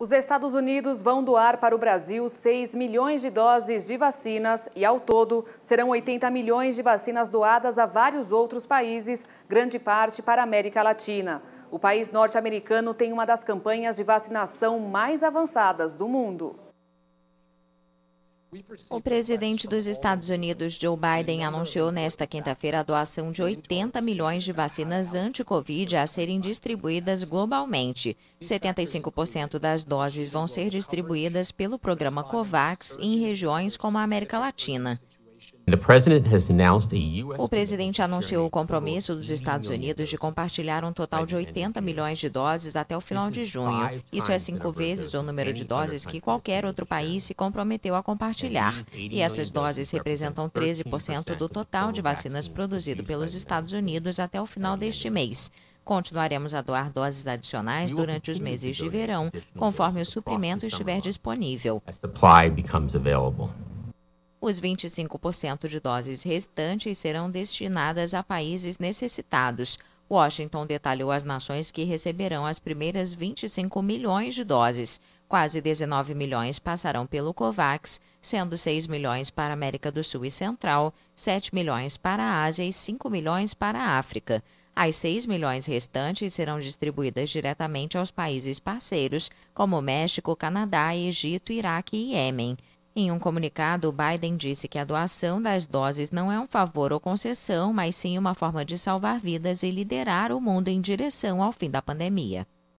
Os Estados Unidos vão doar para o Brasil 6 milhões de doses de vacinas e, ao todo, serão 80 milhões de vacinas doadas a vários outros países, grande parte para a América Latina. O país norte-americano tem uma das campanhas de vacinação mais avançadas do mundo. O presidente dos Estados Unidos, Joe Biden, anunciou nesta quinta-feira a doação de 80 milhões de vacinas anti-Covid a serem distribuídas globalmente. 75% das doses vão ser distribuídas pelo programa COVAX em regiões como a América Latina. O presidente anunciou o compromisso dos Estados Unidos de compartilhar um total de 80 milhões de doses até o final de junho. Isso é cinco vezes o número de doses que qualquer outro país se comprometeu a compartilhar. E essas doses representam 13% do total de vacinas produzido pelos Estados Unidos até o final deste mês. Continuaremos a doar doses adicionais durante os meses de verão, conforme o suprimento estiver disponível. Os 25% de doses restantes serão destinadas a países necessitados. Washington detalhou as nações que receberão as primeiras 25 milhões de doses. Quase 19 milhões passarão pelo COVAX, sendo 6 milhões para a América do Sul e Central, 7 milhões para a Ásia e 5 milhões para a África. As 6 milhões restantes serão distribuídas diretamente aos países parceiros, como México, Canadá, Egito, Iraque e Iêmen. Em um comunicado, Biden disse que a doação das doses não é um favor ou concessão, mas sim uma forma de salvar vidas e liderar o mundo em direção ao fim da pandemia.